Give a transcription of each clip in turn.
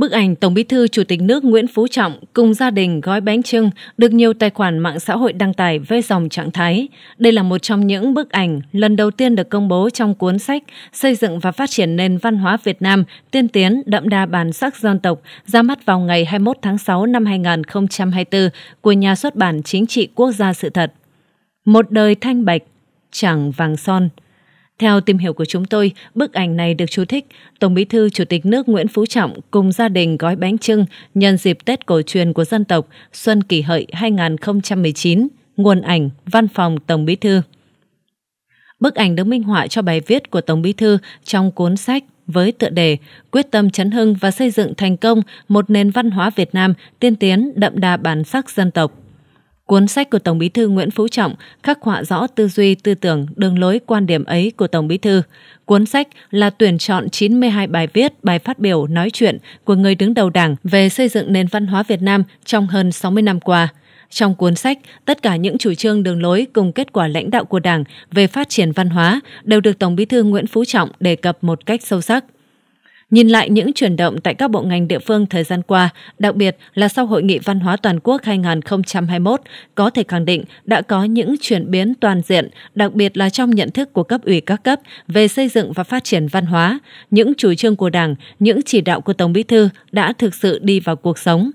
Bức ảnh Tổng Bí thư Chủ tịch nước Nguyễn Phú Trọng cùng gia đình gói bánh trưng được nhiều tài khoản mạng xã hội đăng tải với dòng trạng thái. Đây là một trong những bức ảnh lần đầu tiên được công bố trong cuốn sách Xây dựng và phát triển nền văn hóa Việt Nam tiên tiến đậm đà bản sắc dân tộc ra mắt vào ngày 21 tháng 6 năm 2024 của nhà xuất bản Chính trị Quốc gia sự thật. Một đời thanh bạch, chẳng vàng son – theo tìm hiểu của chúng tôi, bức ảnh này được chú thích Tổng Bí thư Chủ tịch nước Nguyễn Phú Trọng cùng gia đình gói bánh trưng nhân dịp Tết cổ truyền của dân tộc Xuân Kỷ Hợi 2019, nguồn ảnh Văn phòng Tổng Bí thư. Bức ảnh được minh họa cho bài viết của Tổng Bí thư trong cuốn sách với tựa đề Quyết tâm chấn hưng và xây dựng thành công một nền văn hóa Việt Nam tiên tiến đậm đà bản sắc dân tộc. Cuốn sách của Tổng Bí thư Nguyễn Phú Trọng khắc họa rõ tư duy, tư tưởng, đường lối quan điểm ấy của Tổng Bí thư. Cuốn sách là tuyển chọn 92 bài viết, bài phát biểu, nói chuyện của người đứng đầu Đảng về xây dựng nền văn hóa Việt Nam trong hơn 60 năm qua. Trong cuốn sách, tất cả những chủ trương đường lối cùng kết quả lãnh đạo của Đảng về phát triển văn hóa đều được Tổng Bí thư Nguyễn Phú Trọng đề cập một cách sâu sắc. Nhìn lại những chuyển động tại các bộ ngành địa phương thời gian qua, đặc biệt là sau Hội nghị Văn hóa Toàn quốc 2021, có thể khẳng định đã có những chuyển biến toàn diện, đặc biệt là trong nhận thức của cấp ủy các cấp về xây dựng và phát triển văn hóa. Những chủ trương của Đảng, những chỉ đạo của Tổng Bí Thư đã thực sự đi vào cuộc sống.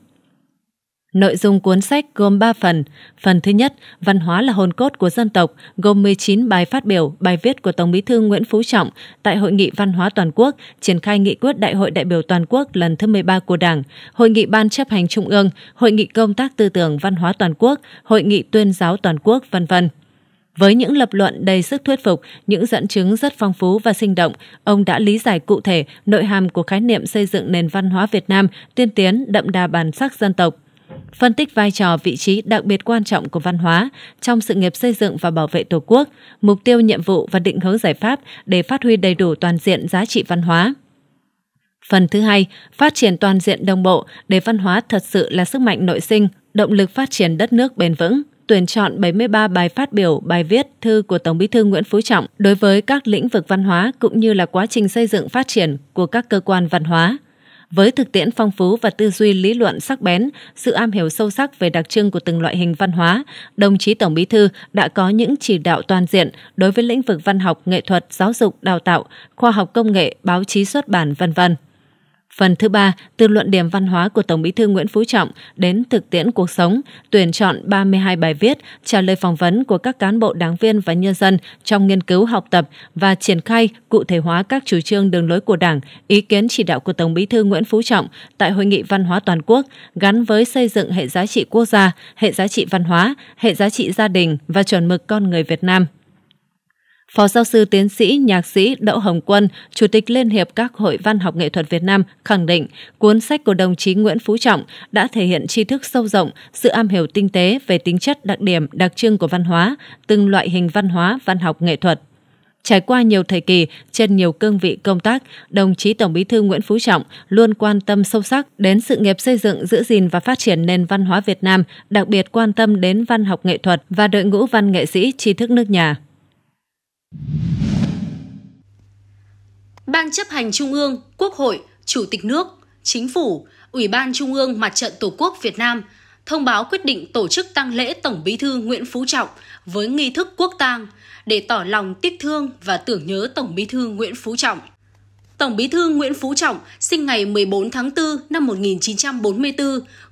Nội dung cuốn sách gồm 3 phần. Phần thứ nhất, văn hóa là hồn cốt của dân tộc, gồm 19 bài phát biểu, bài viết của Tổng Bí thư Nguyễn Phú Trọng tại Hội nghị Văn hóa Toàn quốc, triển khai nghị quyết Đại hội đại biểu toàn quốc lần thứ 13 của Đảng, Hội nghị Ban chấp hành Trung ương, Hội nghị Công tác tư tưởng văn hóa toàn quốc, Hội nghị Tuyên giáo toàn quốc, vân vân. Với những lập luận đầy sức thuyết phục, những dẫn chứng rất phong phú và sinh động, ông đã lý giải cụ thể nội hàm của khái niệm xây dựng nền văn hóa Việt Nam tiên tiến đậm đà bản sắc dân tộc phân tích vai trò vị trí đặc biệt quan trọng của văn hóa trong sự nghiệp xây dựng và bảo vệ Tổ quốc, mục tiêu nhiệm vụ và định hướng giải pháp để phát huy đầy đủ toàn diện giá trị văn hóa. Phần thứ hai, phát triển toàn diện đồng bộ để văn hóa thật sự là sức mạnh nội sinh, động lực phát triển đất nước bền vững tuyển chọn 73 bài phát biểu, bài viết, thư của Tổng Bí thư Nguyễn Phú Trọng đối với các lĩnh vực văn hóa cũng như là quá trình xây dựng phát triển của các cơ quan văn hóa. Với thực tiễn phong phú và tư duy lý luận sắc bén, sự am hiểu sâu sắc về đặc trưng của từng loại hình văn hóa, đồng chí Tổng Bí thư đã có những chỉ đạo toàn diện đối với lĩnh vực văn học, nghệ thuật, giáo dục, đào tạo, khoa học công nghệ, báo chí xuất bản v.v. Phần thứ ba, từ luận điểm văn hóa của Tổng Bí thư Nguyễn Phú Trọng đến thực tiễn cuộc sống, tuyển chọn 32 bài viết, trả lời phỏng vấn của các cán bộ đảng viên và nhân dân trong nghiên cứu học tập và triển khai cụ thể hóa các chủ trương đường lối của Đảng, ý kiến chỉ đạo của Tổng Bí thư Nguyễn Phú Trọng tại Hội nghị Văn hóa Toàn quốc gắn với xây dựng hệ giá trị quốc gia, hệ giá trị văn hóa, hệ giá trị gia đình và chuẩn mực con người Việt Nam. Phó giáo sư tiến sĩ nhạc sĩ Đỗ Hồng Quân, Chủ tịch Liên hiệp các hội văn học nghệ thuật Việt Nam khẳng định cuốn sách của đồng chí Nguyễn Phú Trọng đã thể hiện tri thức sâu rộng, sự am hiểu tinh tế về tính chất đặc điểm đặc trưng của văn hóa, từng loại hình văn hóa, văn học nghệ thuật. Trải qua nhiều thời kỳ, trên nhiều cương vị công tác, đồng chí Tổng Bí thư Nguyễn Phú Trọng luôn quan tâm sâu sắc đến sự nghiệp xây dựng, giữ gìn và phát triển nền văn hóa Việt Nam, đặc biệt quan tâm đến văn học nghệ thuật và đội ngũ văn nghệ sĩ tri thức nước nhà. Ban chấp hành Trung ương, Quốc hội, Chủ tịch nước, Chính phủ, Ủy ban Trung ương Mặt trận Tổ quốc Việt Nam thông báo quyết định tổ chức tăng lễ Tổng Bí thư Nguyễn Phú Trọng với nghi thức quốc tang để tỏ lòng tiếc thương và tưởng nhớ Tổng Bí thư Nguyễn Phú Trọng. Tổng Bí thư Nguyễn Phú Trọng sinh ngày 14 tháng 4 năm 1944,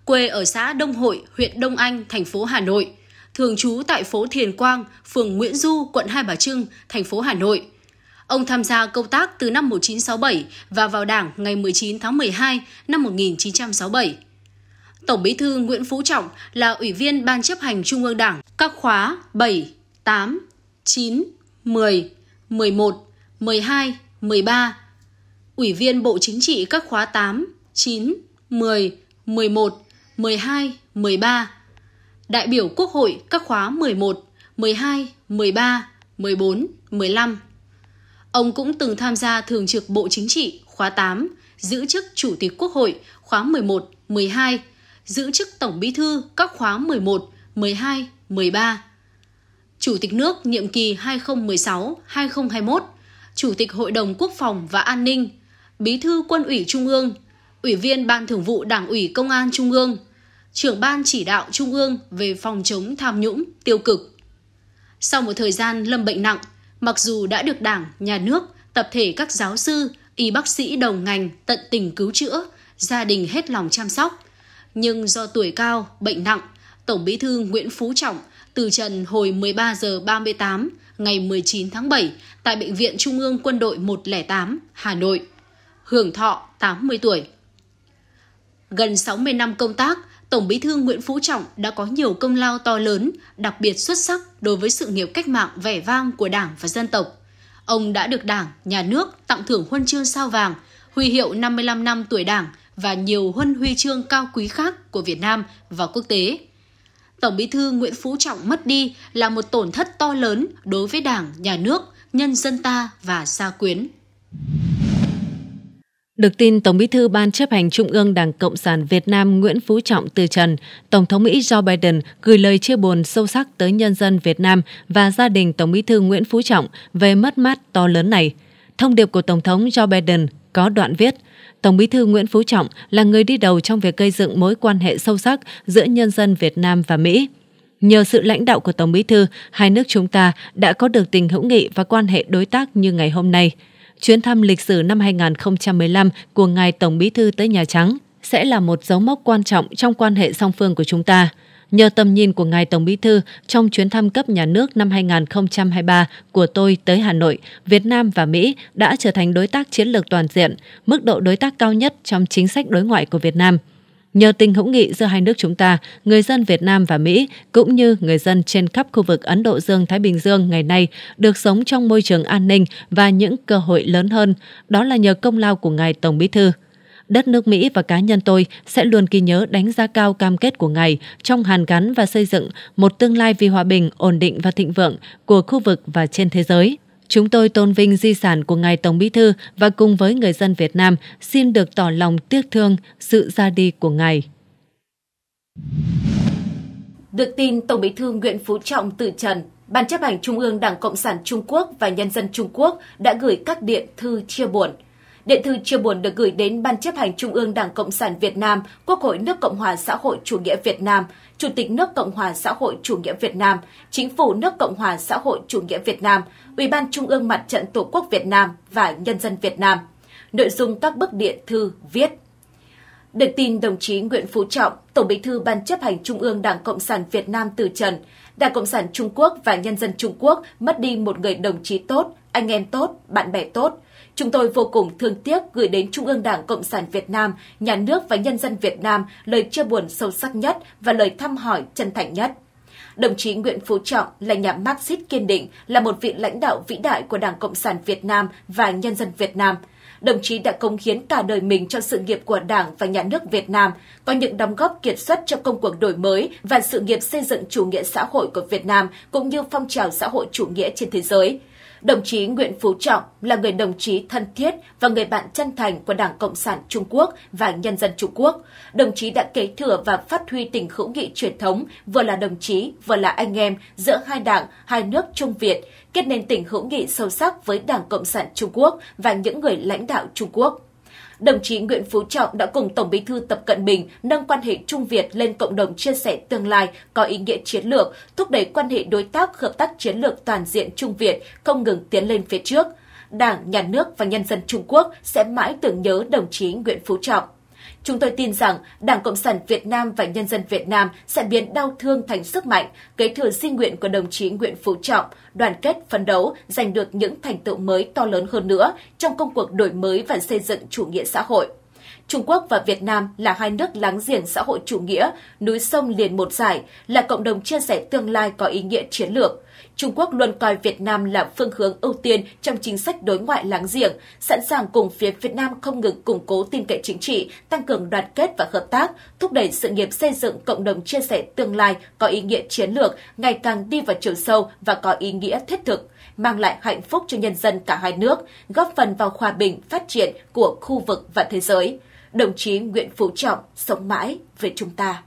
quê ở xã Đông Hội, huyện Đông Anh, thành phố Hà Nội, thường trú tại phố Thiền Quang, phường Nguyễn Du, quận Hai Bà Trưng, thành phố Hà Nội. Ông tham gia công tác từ năm 1967 và vào Đảng ngày 19 tháng 12 năm 1967. Tổng Bí thư Nguyễn Phú Trọng là Ủy viên Ban chấp hành Trung ương Đảng các khóa 7, 8, 9, 10, 11, 12, 13. Ủy viên Bộ Chính trị các khóa 8, 9, 10, 11, 12, 13. Đại biểu Quốc hội các khóa 11, 12, 13, 14, 15. Ông cũng từng tham gia thường trực Bộ Chính trị khóa 8, giữ chức Chủ tịch Quốc hội khóa 11, 12, giữ chức Tổng Bí thư các khóa 11, 12, 13. Chủ tịch nước nhiệm kỳ 2016-2021, Chủ tịch Hội đồng Quốc phòng và An ninh, Bí thư Quân ủy Trung ương, Ủy viên Ban Thường vụ Đảng ủy Công an Trung ương, trưởng ban chỉ đạo Trung ương về phòng chống tham nhũng tiêu cực. Sau một thời gian lâm bệnh nặng, Mặc dù đã được Đảng, Nhà nước, tập thể các giáo sư, y bác sĩ đầu ngành tận tình cứu chữa, gia đình hết lòng chăm sóc. Nhưng do tuổi cao, bệnh nặng, Tổng Bí thư Nguyễn Phú Trọng từ trần hồi 13 giờ 38 ngày 19 tháng 7 tại Bệnh viện Trung ương Quân đội 108, Hà Nội. Hưởng thọ 80 tuổi. Gần 60 năm công tác, Tổng Bí thư Nguyễn Phú Trọng đã có nhiều công lao to lớn, đặc biệt xuất sắc đối với sự nghiệp cách mạng vẻ vang của Đảng và dân tộc. Ông đã được Đảng, Nhà nước tặng thưởng huân chương sao vàng, huy hiệu 55 năm tuổi Đảng và nhiều huân huy chương cao quý khác của Việt Nam và quốc tế. Tổng Bí thư Nguyễn Phú Trọng mất đi là một tổn thất to lớn đối với Đảng, Nhà nước, nhân dân ta và gia quyến. Được tin Tổng bí thư Ban chấp hành Trung ương Đảng Cộng sản Việt Nam Nguyễn Phú Trọng từ trần, Tổng thống Mỹ Joe Biden gửi lời chia buồn sâu sắc tới nhân dân Việt Nam và gia đình Tổng bí thư Nguyễn Phú Trọng về mất mát to lớn này. Thông điệp của Tổng thống Joe Biden có đoạn viết – Tổng Bí thư Nguyễn Phú Trọng là người đi đầu trong việc gây dựng mối quan hệ sâu sắc giữa nhân dân Việt Nam và Mỹ. Nhờ sự lãnh đạo của Tổng Bí thư, hai nước chúng ta đã có được tình hữu nghị và quan hệ đối tác như ngày hôm nay chuyến thăm lịch sử năm 2015 của Ngài Tổng Bí thư tới Nhà Trắng sẽ là một dấu mốc quan trọng trong quan hệ song phương của chúng ta. Nhờ tầm nhìn của Ngài Tổng Bí Thư trong chuyến thăm cấp nhà nước năm 2023 của tôi tới Hà Nội, Việt Nam và Mỹ đã trở thành đối tác chiến lược toàn diện, mức độ đối tác cao nhất trong chính sách đối ngoại của Việt Nam – Nhờ tình hữu nghị giữa hai nước chúng ta, người dân Việt Nam và Mỹ cũng như người dân trên khắp khu vực Ấn Độ Dương-Thái Bình Dương ngày nay được sống trong môi trường an ninh và những cơ hội lớn hơn, đó là nhờ công lao của Ngài Tổng Bí Thư. Đất nước Mỹ và cá nhân tôi sẽ luôn ghi nhớ đánh giá cao cam kết của Ngài trong hàn gắn và xây dựng một tương lai vì hòa bình, ổn định và thịnh vượng của khu vực và trên thế giới. Chúng tôi tôn vinh di sản của Ngài Tổng Bí Thư và cùng với người dân Việt Nam xin được tỏ lòng tiếc thương sự ra đi của Ngài. Được tin Tổng Bí thư Nguyễn Phú Trọng từ trần, Ban chấp hành Trung ương Đảng Cộng sản Trung Quốc và Nhân dân Trung Quốc đã gửi các điện thư chia buồn – Điện thư chia buồn được gửi đến Ban chấp hành Trung ương Đảng Cộng sản Việt Nam, Quốc hội nước Cộng hòa xã hội chủ nghĩa Việt Nam, Chủ tịch nước Cộng hòa xã hội chủ nghĩa Việt Nam, Chính phủ nước Cộng hòa xã hội chủ nghĩa Việt Nam, Ủy ban Trung ương Mặt trận Tổ quốc Việt Nam và Nhân dân Việt Nam. Nội dung các bức điện thư viết được tin đồng chí Nguyễn Phú Trọng, Tổng Bí thư Ban chấp hành Trung ương Đảng Cộng sản Việt Nam từ trần, Đảng Cộng sản Trung Quốc và nhân dân Trung Quốc mất đi một người đồng chí tốt, anh em tốt, bạn bè tốt. Chúng tôi vô cùng thương tiếc gửi đến Trung ương Đảng Cộng sản Việt Nam, nhà nước và nhân dân Việt Nam lời chia buồn sâu sắc nhất và lời thăm hỏi chân thành nhất. Đồng chí Nguyễn Phú Trọng là nhà Marxist kiên định, là một vị lãnh đạo vĩ đại của Đảng Cộng sản Việt Nam và nhân dân Việt Nam – đồng chí đã cống hiến cả đời mình cho sự nghiệp của Đảng và nhà nước Việt Nam, có những đóng góp kiệt xuất cho công cuộc đổi mới và sự nghiệp xây dựng chủ nghĩa xã hội của Việt Nam cũng như phong trào xã hội chủ nghĩa trên thế giới. Đồng chí Nguyễn Phú Trọng là người đồng chí thân thiết và người bạn chân thành của Đảng Cộng sản Trung Quốc và nhân dân Trung Quốc. Đồng chí đã kế thừa và phát huy tình hữu nghị truyền thống, vừa là đồng chí, vừa là anh em giữa hai đảng, hai nước Trung Việt, kết nên tình hữu nghị sâu sắc với Đảng Cộng sản Trung Quốc và những người lãnh đạo Trung Quốc đồng chí Nguyễn Phú Trọng đã cùng Tổng Bí thư Tập Cận Bình nâng quan hệ Trung Việt lên cộng đồng chia sẻ tương lai có ý nghĩa chiến lược, thúc đẩy quan hệ đối tác hợp tác chiến lược toàn diện Trung Việt không ngừng tiến lên phía trước. Đảng, Nhà nước và nhân dân Trung Quốc sẽ mãi tưởng nhớ đồng chí Nguyễn Phú Trọng. Chúng tôi tin rằng Đảng Cộng sản Việt Nam và nhân dân Việt Nam sẽ biến đau thương thành sức mạnh, kế thừa di nguyện của đồng chí Nguyễn Phú Trọng, đoàn kết phấn đấu giành được những thành tựu mới to lớn hơn nữa trong công cuộc đổi mới và xây dựng chủ nghĩa xã hội. Trung Quốc và Việt Nam là hai nước láng giềng xã hội chủ nghĩa, núi sông liền một giải, là cộng đồng chia sẻ tương lai có ý nghĩa chiến lược. Trung Quốc luôn coi Việt Nam là phương hướng ưu tiên trong chính sách đối ngoại láng giềng, sẵn sàng cùng phía Việt Nam không ngừng củng cố tin cậy chính trị, tăng cường đoàn kết và hợp tác, thúc đẩy sự nghiệp xây dựng cộng đồng chia sẻ tương lai có ý nghĩa chiến lược ngày càng đi vào chiều sâu và có ý nghĩa thiết thực mang lại hạnh phúc cho nhân dân cả hai nước, góp phần vào hòa bình, phát triển của khu vực và thế giới đồng chí Nguyễn Phú Trọng sống mãi với chúng ta.